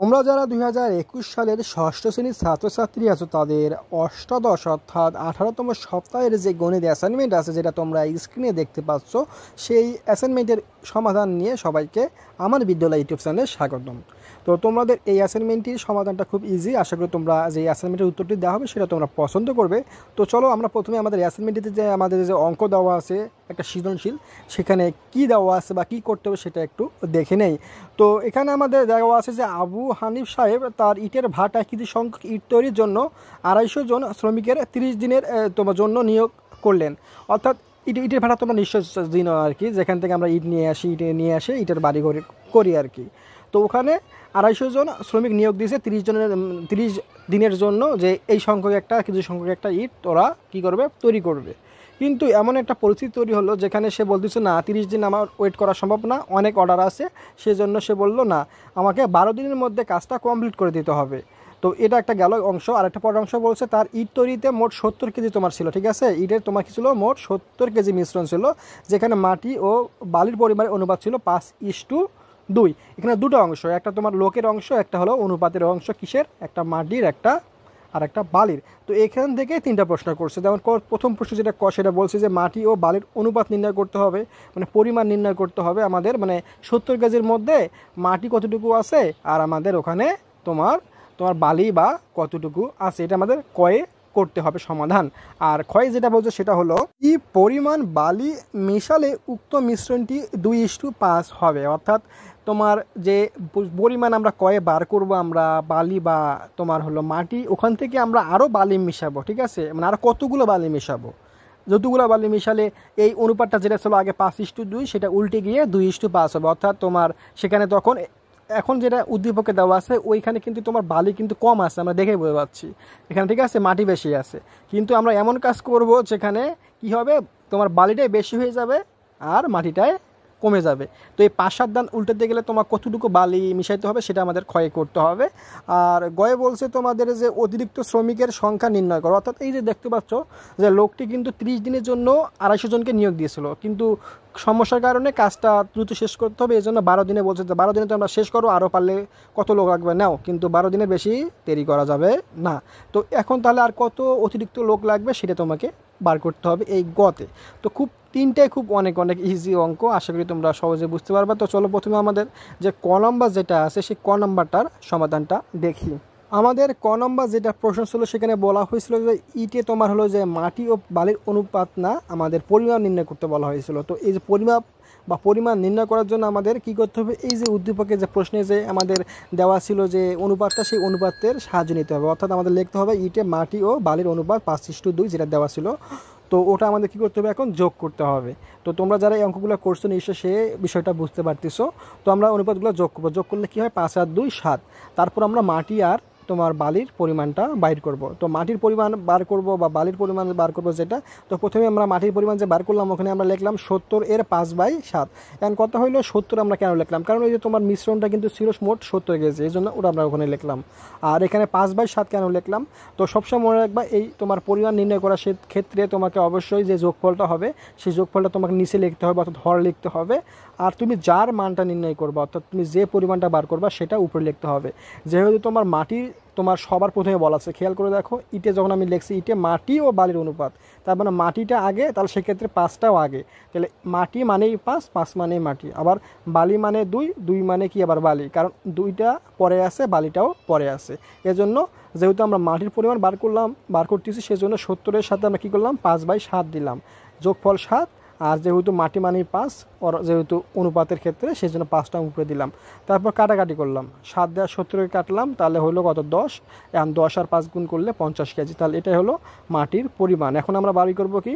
তোমরা যারা দুই সালের ষষ্ঠ শ্রেণীর ছাত্রছাত্রী আছো তাদের অষ্টাদশ অর্থাৎ আঠারোতম সপ্তাহের যে গণিত অ্যাসাইনমেন্ট আছে যেটা তোমরা স্ক্রিনে দেখতে পাচ্ছ সেই অ্যাসাইনমেন্টের সমাধান নিয়ে সবাইকে আমার বিদ্যালয় ইউটিউব চ্যানেলে স্বাগতম তো তোমাদের এই অ্যাসাইনমেন্টটির সমাধানটা খুব ইজি আশা করি তোমরা যে অ্যাসাইনমেন্টের উত্তরটি দেওয়া হবে সেটা তোমরা পছন্দ করবে তো চলো আমরা প্রথমে আমাদের অ্যাসাইনমেন্টটিতে যে আমাদের যে অঙ্ক দেওয়া আছে একটা সৃজনশীল সেখানে কি দেওয়া আছে বা কি করতে হবে সেটা একটু দেখে নেই তো এখানে আমাদের দেওয়া আছে যে আবু হানিফ সাহেব তার ইটের ভাটা কিছু সংখ্যক ইট তৈরির জন্য আড়াইশো জন শ্রমিকের তিরিশ দিনের তোমার জন্য নিয়োগ করলেন অর্থাৎ ইট ইটের ভাটা তোমরা নিশ্চয় দিন আর কি যেখান থেকে আমরা ইট নিয়ে আসি ইট নিয়ে আসে ইটের বাড়ি করি আর কি তো ওখানে আড়াইশো জন শ্রমিক নিয়োগ দিয়েছে তিরিশ জনের তিরিশ দিনের জন্য যে এই সংখ্যক একটা কিছু সংখ্যক একটা ইট ওরা কী করবে তৈরি করবে কিন্তু এমন একটা পরিস্থিতি তৈরি হলো যেখানে সে বলতেছে না তিরিশ দিন আমার ওয়েট করা সম্ভব না অনেক অর্ডার আছে সেজন্য সে বলল না আমাকে বারো দিনের মধ্যে কাজটা কমপ্লিট করে দিতে হবে তো এটা একটা গেল অংশ আর একটা পরের অংশ বলছে তার ইট তৈরিতে মোট সত্তর কেজি তোমার ছিল ঠিক আছে ইটের তোমার কি ছিল মোট সত্তর কেজি মিশ্রণ ছিল যেখানে মাটি ও বালির পরিমাণের অনুপাত ছিল পাঁচ ইস টু দুই এখানে দুটো অংশ একটা তোমার লোকের অংশ একটা হলো অনুপাতের অংশ কিসের একটা মাটির একটা আর একটা বালির তো এখান থেকে তিনটা প্রশ্ন করছে যেমন প্রথম প্রশ্ন যেটা ক সেটা বলছে যে মাটি ও বালির অনুপাত নির্ণয় করতে হবে মানে পরিমাণ নির্ণয় করতে হবে আমাদের মানে সত্তর গাজের মধ্যে মাটি কতটুকু আছে আর আমাদের ওখানে তোমার তোমার বালি বা কতটুকু আছে এটা আমাদের কয়ে করতে হবে সমাধান আর ক্ষয় যেটা বলছো সেটা হলো কি পরিমাণ বালি মিশালে উক্ত মিশ্রণটি দুই ইস্টু পাঁচ হবে অর্থাৎ তোমার যে পরিমাণ আমরা কয়ে বার করব আমরা বালি বা তোমার হলো মাটি ওখান থেকে আমরা আরও বালি মিশাবো ঠিক আছে মানে আরও কতগুলো বালি মিশাবো যতগুলো বালি মিশালে এই অনুপাতটা যেটা ছিল আগে পাঁচ ইস্টু দুই সেটা উল্টে গিয়ে দুই ইস্টু পাঁচ হবে অর্থাৎ তোমার সেখানে তখন এখন যেটা উদ্দীপকে দেওয়া আছে ওইখানে কিন্তু তোমার বালি কিন্তু কম আছে আমরা দেখে বুঝতে পারছি এখানে ঠিক আছে মাটি বেশি আছে কিন্তু আমরা এমন কাজ করব যেখানে কি হবে তোমার বালিটাই বেশি হয়ে যাবে আর মাটিটায় কমে যাবে তো এই পাঁচ সাত দান উল্টাতে গেলে তোমার কতটুকু বালি মিশাইতে হবে সেটা আমাদের ক্ষয় করতে হবে আর গয়ে বলছে তোমাদের যে অতিরিক্ত শ্রমিকের সংখ্যা নির্ণয় করো অর্থাৎ এই যে দেখতে পাচ্ছ যে লোকটি কিন্তু ত্রিশ দিনের জন্য আড়াইশো জনকে নিয়োগ দিয়েছিল কিন্তু সমস্যার কারণে কাজটা দ্রুত শেষ করতে হবে এই জন্য বারো দিনে বলছে বারো দিনে তোমরা শেষ করো আরও পারলে কত লোক লাগবে নাও কিন্তু বারো দিনের বেশি দেরি করা যাবে না তো এখন তাহলে আর কত অতিরিক্ত লোক লাগবে সেটা তোমাকে বার করতে হবে এই গতে তো খুব তিনটাই খুব অনেক অনেক ইজি অঙ্ক আশা করি তোমরা সহজে বুঝতে পারবে তো চলো প্রথমে আমাদের যে ক নম্বর যেটা আছে সেই ক নম্বরটার সমাধানটা দেখি আমাদের ক নম্বর যেটা প্রশ্ন ছিল সেখানে বলা হয়েছিল যে ইটে তোমার হলো যে মাটি ও বালির অনুপাত না আমাদের পরিমাণ নির্ণয় করতে বলা হয়েছিল তো এই যে পরিমাপ বা পরিমাণ নির্ণয় করার জন্য আমাদের কি করতে হবে এই যে উদ্দীপকের যে প্রশ্নে যে আমাদের দেওয়া ছিল যে অনুপাতটা সেই অনুপাতের সাহায্য নিতে হবে অর্থাৎ আমাদের লিখতে হবে ইটে মাটি ও বালির অনুপাত পাঁচ ইস্টু দুই যেটা দেওয়া ছিল তো ওটা আমাদের কী করতে হবে এখন যোগ করতে হবে তো তোমরা যারা এই অঙ্কগুলো করছো নিশ্চয় সে বিষয়টা বুঝতে পারতেছো তো আমরা অনুপাতগুলো যোগ করবো যোগ করলে কী হয় পাঁচ আর দুই সাত তারপর আমরা মাটি আর তোমার বালির পরিমাণটা বাইর করব তো মাটির পরিমাণ বার করব বা বালির পরিমাণ বার করব যেটা তো প্রথমে আমরা মাটির পরিমাণ যে বার করলাম ওখানে আমরা লিখলাম সত্তর এর পাঁচ বাই সাত এখন কথা হলো সত্তর আমরা কেন লিখলাম কারণ ওই যে তোমার মিশ্রণটা কিন্তু ছিল মোট সত্তর গেছে এই জন্য ওটা আমরা ওখানে লিখলাম আর এখানে পাঁচ বাই সাত কেন লিখলাম তো সবসময় মনে রাখবা এই তোমার পরিমাণ নির্ণয় করার ক্ষেত্রে তোমাকে অবশ্যই যে যোগফলটা হবে সেই যোগফলটা তোমাকে নিচে লিখতে হবে অর্থাৎ হর লিখতে হবে আর তুমি যার মানটা নির্ণয় করবো অর্থাৎ তুমি যে পরিমাণটা বার করবা সেটা উপরে লিখতে হবে যেহেতু তোমার মাটির তোমার সবার প্রথমে বলা আছে খেয়াল করে দেখো ইটে যখন আমি লিখছি ইটে মাটি ও বালির অনুপাত তার মানে মাটিটা আগে তাহলে সেক্ষেত্রে পাঁচটাও আগে তাহলে মাটি মানেই পাঁচ পাঁচ মানেই মাটি আবার বালি মানে দুই দুই মানে কি আবার বালি কারণ দুইটা পরে আছে বালিটাও পরে আছে এজন্য যেহেতু আমরা মাটির পরিমাণ বার করলাম বার করতেছি সেজন্য সত্তরের সাথে আমরা কী করলাম পাঁচ বাই সাত দিলাম যোগফল সাত আর যেহেতু মাটি মানি পাঁচ ওর যেহেতু অনুপাতের ক্ষেত্রে সেই জন্য পাঁচটা উপরে দিলাম তারপর কাটাকাটি করলাম সাত দেওয়া সত্তরকে কাটলাম তাহলে হলো কত দশ এখন দশ আর পাঁচ গুণ করলে পঞ্চাশ কেজি তাহলে এটাই হলো মাটির পরিমাণ এখন আমরা বাড়ি করব কি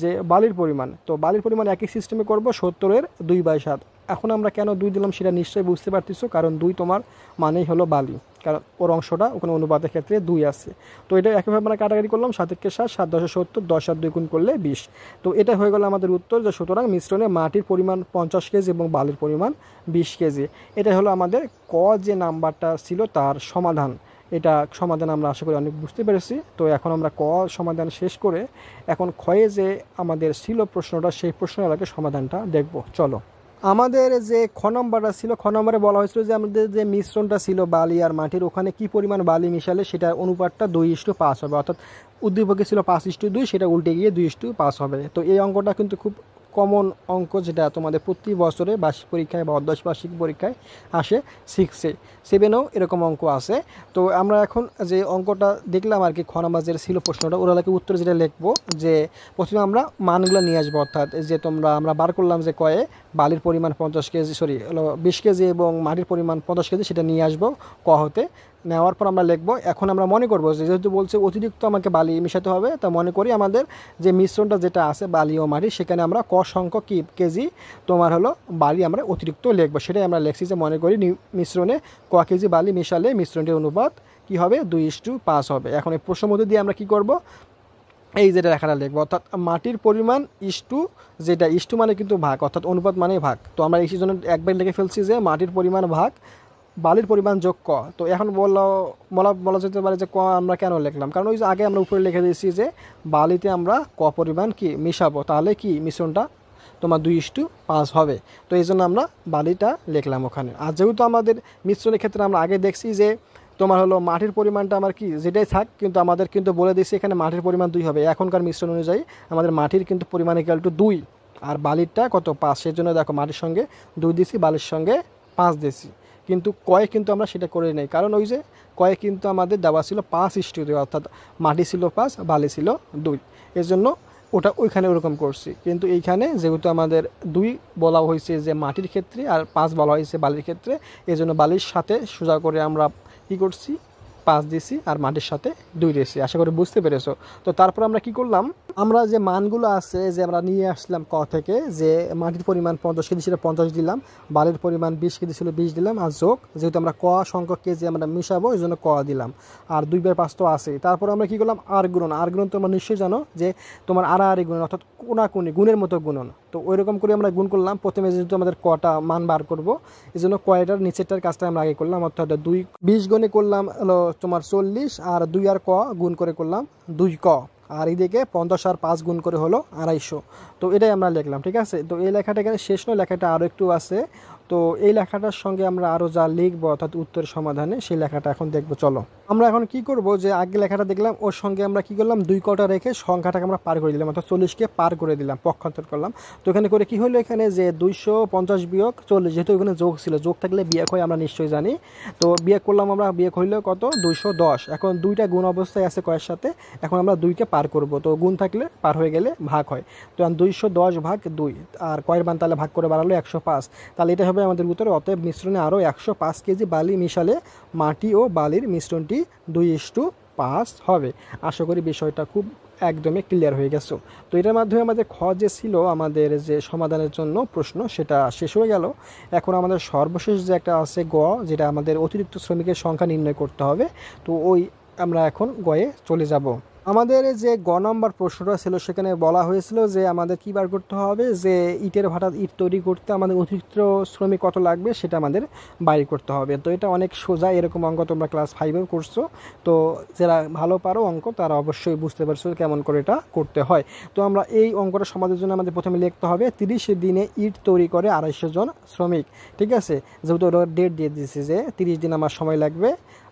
যে বালির পরিমাণ তো বালির পরিমাণ একই সিস্টেমে করব সত্তরের দুই বাই সাত এখন আমরা কেন দুই দিলাম সেটা নিশ্চয়ই বুঝতে পারতেছো কারণ দুই তোমার মানেই হলো বালি কারণ ওর অংশটা ওখানে অনুপাতের ক্ষেত্রে দুই আছে তো এটা একইভাবে আমরা কাটাকাটি করলাম সাতেককে সাত সাত দশে সত্তর দশ সাত দুই গুণ করলে বিশ তো এটা হয়ে গেল আমাদের উত্তর যে সুতরাং মিশ্রণে মাটির পরিমাণ পঞ্চাশ কেজি এবং বালির পরিমাণ বিশ কেজি এটা হলো আমাদের ক যে নাম্বারটা ছিল তার সমাধান এটা সমাধান আমরা আশা করি অনেক বুঝতে পেরেছি তো এখন আমরা ক সমাধান শেষ করে এখন ক্ষয়ে যে আমাদের ছিল প্রশ্নটা সেই প্রশ্নের আগে সমাধানটা দেখব চলো আমাদের যে খ নম্বরটা ছিল খ নম্বরে বলা হয়েছিল যে আমাদের যে মিশ্রণটা ছিল বালি আর মাটির ওখানে কি পরিমাণ বালি মিশালে সেটা অনুপাতটা দুই ইস্টু পাঁচ হবে অর্থাৎ উদ্দীপকে ছিল পাঁচ ইস্টু দুই সেটা উল্টে গিয়ে দুই ইস্টু পাঁচ হবে তো এই অঙ্কটা কিন্তু খুব কমন অঙ্ক যেটা তোমাদের প্রতি বছরে বার্ষিক পরীক্ষায় বা অর্ধশ বার্ষিক পরীক্ষায় আসে সিক্সে সেভেনেও এরকম অঙ্ক আছে তো আমরা এখন যে অঙ্কটা দেখলাম আর কি খনামাজের ছিল প্রশ্নটা ওরা উত্তর যেটা লিখবো যে প্রথমে আমরা মানগুলো নিয়ে আসবো অর্থাৎ যে তোমরা আমরা বার করলাম যে কয়ে বালির পরিমাণ পঞ্চাশ কেজি সরি বিশ কেজি এবং মাটির পরিমাণ পঞ্চাশ কেজি সেটা নিয়ে আসবো ক হতে নেওয়ার পর আমরা লিখবো এখন আমরা মনে করবো যে যেহেতু বলছে অতিরিক্ত আমাকে বালি মিশাতে হবে তা মনে করি আমাদের যে মিশ্রণটা যেটা আছে বালি ও মাটি সেখানে আমরা ক সংখ্যক কি কেজি তোমার হলো বালি আমরা অতিরিক্ত লিখবো সেটাই আমরা লেখছি যে মনে করি মিশ্রণে ক কেজি বালি মিশালে মিশ্রণটির অনুপাত কি হবে দুই ইস্টু পাঁচ হবে এখন এই প্রশ্ন মধ্যে দিয়ে আমরা কি করব এই যেটা লেখাটা লিখবো অর্থাৎ মাটির পরিমাণ ইস্টু যেটা ইস্টু মানে কিন্তু ভাগ অর্থাৎ অনুপাত মানেই ভাগ তো আমরা এই জন্য একবার লিখে ফেলছি যে মাটির পরিমাণ ভাগ বালির পরিমাণ যোগ ক তো এখন বলা বলা বলা যেতে পারে যে ক আমরা কেন লিখলাম কারণ ওই যে আগে আমরা উপরে লিখে দিয়েছি যে বালিতে আমরা ক পরিমাণ কি মিশাবো তাহলে কি মিশ্রণটা তোমার দুই ইস্টু পাঁচ হবে তো এই জন্য আমরা বালিটা লিখলাম ওখানে আর যেহেতু আমাদের মিশ্রণের ক্ষেত্রে আমরা আগে দেখছি যে তোমার হলো মাটির পরিমাণটা আমার কি যেটাই থাক কিন্তু আমাদের কিন্তু বলে দিয়েছি এখানে মাটির পরিমাণ দুই হবে এখনকার মিশ্রণ অনুযায়ী আমাদের মাটির কিন্তু পরিমাণ ইকাল টু দুই আর বালিরটা কত পাঁচ সেই জন্য দেখো মাটির সঙ্গে দুই দিছি বালির সঙ্গে পাঁচ দিছি কিন্তু কয়ে কিন্তু আমরা সেটা করে নেই কারণ ওই যে কয়ে কিন্তু আমাদের দেওয়া ছিল পাঁচ স্টুডিও অর্থাৎ মাটি ছিল পাঁচ বালি ছিল দুই এর জন্য ওটা ওইখানে ওরকম করছি কিন্তু এইখানে যেহেতু আমাদের দুই বলা হয়েছে যে মাটির ক্ষেত্রে আর পাঁচ বলা হয়েছে বালির ক্ষেত্রে এজন্য বালির সাথে সোজা করে আমরা কী করছি পাঁচ দিছি আর মাটির সাথে দুই দিছি আশা করি বুঝতে পেরেছো তো তারপর আমরা কি করলাম আমরা যে মানগুলো আছে যে আমরা নিয়ে আসলাম ক থেকে যে মাটির পরিমাণ পঞ্চাশ কেজি ছিল পঞ্চাশ দিলাম বালির পরিমাণ বিশ কেজি ছিল বিশ দিলাম আর যোগ যেহেতু আমরা ক সংখ্যক কেজি আমরা মিশাবো এই জন্য ক দিলাম আর দুই বাই পাঁচ তো আছেই তারপর আমরা কি করলাম আর গুণন আর গুণন তোমরা নিশ্চয়ই জানো যে তোমার আড়াআড়ি গুণন অর্থাৎ কোনি গুণের মতো গুণন তো ওই রকম করে আমরা গুণ করলাম প্রথমে যেহেতু আমাদের কটা মান বার করবো এই জন্য কয়টার নিচেরটার কাজটা আমরা আগে করলাম অর্থাৎ দুই বিশ গুণে করলাম হলো তোমার চল্লিশ আর দুই আর ক গুণ করে করলাম দুই ক আর এদিকে পঞ্চাশ আর পাঁচ গুণ করে হলো আড়াইশো তো এটাই আমরা লিখলাম ঠিক আছে তো এই লেখাটা এখানে শেষ নয় লেখাটা আরও একটু আছে তো এই লেখাটার সঙ্গে আমরা আরও যা লিখবো অর্থাৎ উত্তর সমাধানে সেই লেখাটা এখন দেখবো চলো আমরা এখন কি করব যে আগে লেখাটা দেখলাম ওর সঙ্গে আমরা কি করলাম দুই কটা রেখে সংখ্যাটাকে আমরা পার করে দিলাম অর্থাৎ চল্লিশকে পার করে দিলাম পক্ষান্তর করলাম তো এখানে করে কি হলো এখানে যে দুইশো পঞ্চাশ বিয়োগ চল্লিশ যেহেতু ওখানে যোগ ছিল যোগ থাকলে বিয়ে হয় আমরা নিশ্চয়ই জানি তো বিয়ে করলাম আমরা বিয়ে হইলো কত দুইশো দশ এখন দুইটা গুণ অবস্থায় আছে কয়ের সাথে এখন আমরা দুইকে পার করব তো গুণ থাকলে পার হয়ে গেলে ভাগ হয় তো দুইশো দশ ভাগ দুই আর কয়ের বান তাহলে ভাগ করে বাড়ালো একশো পাঁচ তাহলে এটা হবে আমাদের উত্তরে অতএব মিশ্রণে আরও একশো পাঁচ কেজি বালি মিশালে মাটি ও বালির মিশ্রণটি দুই ইস টু পাঁচ হবে আশা করি বিষয়টা খুব একদমই ক্লিয়ার হয়ে গেছে তো এটার মাধ্যমে আমাদের খ যে ছিল আমাদের যে সমাধানের জন্য প্রশ্ন সেটা শেষ হয়ে গেল এখন আমাদের সর্বশেষ যে একটা আছে গ যেটা আমাদের অতিরিক্ত শ্রমিকের সংখ্যা নির্ণয় করতে হবে তো ওই আমরা এখন গয়ে চলে যাব আমাদের যে গ নম্বর প্রশ্নটা ছিল সেখানে বলা হয়েছিল যে আমাদের কী বার করতে হবে যে ইটের ভাটা ইট তৈরি করতে আমাদের অতিরিক্ত শ্রমিক কত লাগবে সেটা আমাদের বাইর করতে হবে তো এটা অনেক সোজা এরকম অঙ্ক তোমরা ক্লাস ফাইভেও করছো তো যারা ভালো পারো অঙ্ক তারা অবশ্যই বুঝতে পারছো কেমন করে এটা করতে হয় তো আমরা এই অঙ্কটা সমাজের জন্য আমাদের প্রথমে লিখতে হবে তিরিশ দিনে ইট তৈরি করে আড়াইশো জন শ্রমিক ঠিক আছে যেহেতু ডেট দিয়ে দিয়েছে যে তিরিশ দিন আমার সময় লাগবে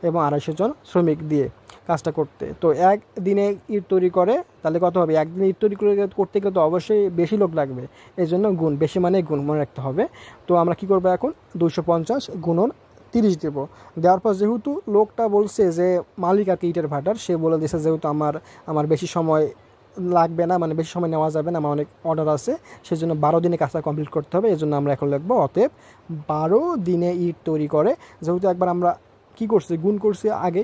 এবং আড়াইশো জন শ্রমিক দিয়ে কাজটা করতে তো এক দিনে ইট তৈরি করে তাহলে কত হবে একদিনে ইট তৈরি করে করতে গেলে তো অবশ্যই বেশি লোক লাগবে এই জন্য গুণ বেশি মানে গুণ মনে রাখতে হবে তো আমরা কি করবো এখন দুশো পঞ্চাশ গুণন তিরিশ দেব দেওয়ার পর যেহেতু লোকটা বলছে যে মালিক আর কি ইটের ভাটার সে বলে দিয়েছে যেহেতু আমার আমার বেশি সময় লাগবে না মানে বেশি সময় নেওয়া যাবে না আমার অনেক অর্ডার আছে সেই জন্য বারো দিনে কাজটা কমপ্লিট করতে হবে এই জন্য আমরা এখন লিখবো অতএব বারো দিনে ইট তৈরি করে যেহেতু একবার আমরা কি করছে গুণ করছে আগে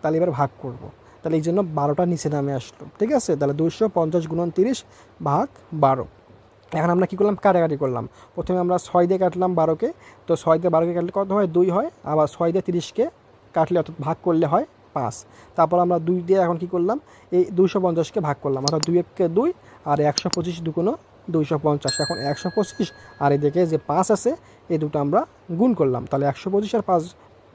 তাহলে এবার ভাগ করব। তাহলে এই জন্য বারোটা নিচে নামে আসলো ঠিক আছে তাহলে দুশো পঞ্চাশ গুণন তিরিশ ভাগ বারো এখন আমরা কী করলাম কাটাকাটি করলাম প্রথমে আমরা ছয় দিয়ে কাটলাম বারোকে তো ছয় দিয়ে বারোকে কাটলে কত হয় দুই হয় আবার ছয় দিয়ে তিরিশকে কাটলে অর্থাৎ ভাগ করলে হয় পাঁচ তারপর আমরা দুই দিয়ে এখন কি করলাম এই দুশো পঞ্চাশকে ভাগ করলাম অর্থাৎ দুই এককে দুই আর একশো পঁচিশ দুকোনো দুইশো পঞ্চাশ এখন একশো পঁচিশ আর এদিকে যে পাঁচ আছে এই দুটো আমরা গুণ করলাম তাহলে একশো পঁচিশ আর পাঁচ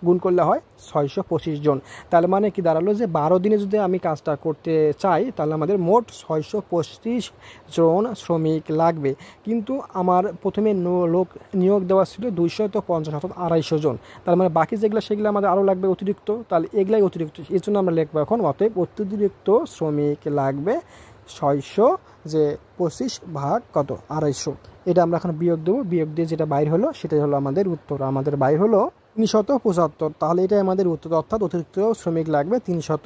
গুণ করলে হয় ছয়শো পঁচিশ জন তার মানে কি দাঁড়ালো যে বারো দিনে যদি আমি কাজটা করতে চাই তাহলে আমাদের মোট ছয়শো পঁচিশ জন শ্রমিক লাগবে কিন্তু আমার প্রথমে লোক নিয়োগ দেওয়া ছিল দুইশো তো পঞ্চাশ অর্থাৎ আড়াইশো জন তার মানে বাকি যেগুলো সেগুলো আমাদের আরও লাগবে অতিরিক্ত তাহলে এগুলাই অতিরিক্ত এর জন্য আমরা লিখবো এখন অতএব অতিরিক্ত শ্রমিক লাগবে ছয়শো যে পঁচিশ ভাগ কত আড়াইশো এটা আমরা এখন বিয়োগ দেবো বিয়োগ দিয়ে যেটা বাইর হলো সেটাই হলো আমাদের উত্তর আমাদের বাইর হলো তিনশত পঁচাত্তর তাহলে এটাই আমাদের উত্তর অর্থাৎ অতিরিক্ত শ্রমিক লাগবে তিনশত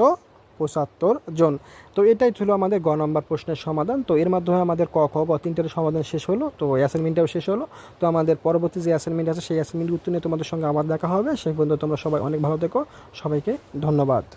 পঁচাত্তর জন তো এটাই ছিল আমাদের গ নম্বর প্রশ্নের সমাধান তো এর মাধ্যমে আমাদের ক খ গ তিনটার সমাধান শেষ হলো তো অ্যাসাইনমেন্টটাও শেষ হলো তো আমাদের পরবর্তী যে অ্যাসাইনমেন্ট আছে সেই অ্যাসাইনমেন্ট উত্তর নিয়ে তোমাদের সঙ্গে আবার দেখা হবে সেই পর্যন্ত তোমরা সবাই অনেক ভালো থেকো সবাইকে ধন্যবাদ